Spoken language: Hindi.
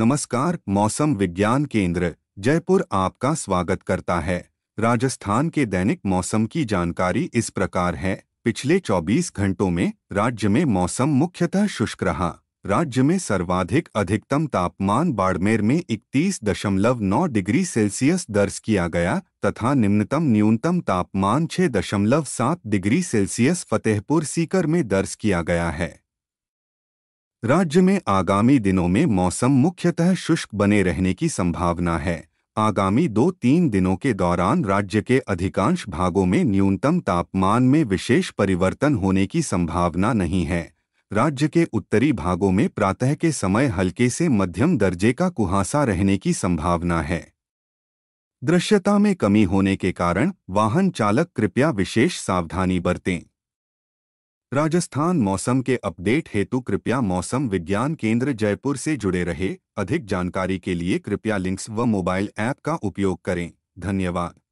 नमस्कार मौसम विज्ञान केंद्र जयपुर आपका स्वागत करता है राजस्थान के दैनिक मौसम की जानकारी इस प्रकार है पिछले 24 घंटों में राज्य में मौसम मुख्यतः शुष्क रहा राज्य में सर्वाधिक अधिकतम तापमान बाड़मेर में 31.9 डिग्री सेल्सियस दर्ज किया गया तथा निम्नतम न्यूनतम तापमान 6.7 डिग्री सेल्सियस फतेहपुर सीकर में दर्ज किया गया है राज्य में आगामी दिनों में मौसम मुख्यतः शुष्क बने रहने की संभावना है आगामी दो तीन दिनों के दौरान राज्य के अधिकांश भागों में न्यूनतम तापमान में विशेष परिवर्तन होने की संभावना नहीं है राज्य के उत्तरी भागों में प्रातः के समय हल्के से मध्यम दर्जे का कुहासा रहने की संभावना है दृश्यता में कमी होने के कारण वाहन चालक कृपया विशेष सावधानी बरतें राजस्थान मौसम के अपडेट हेतु कृपया मौसम विज्ञान केंद्र जयपुर से जुड़े रहे अधिक जानकारी के लिए कृपया लिंक्स व मोबाइल ऐप का उपयोग करें धन्यवाद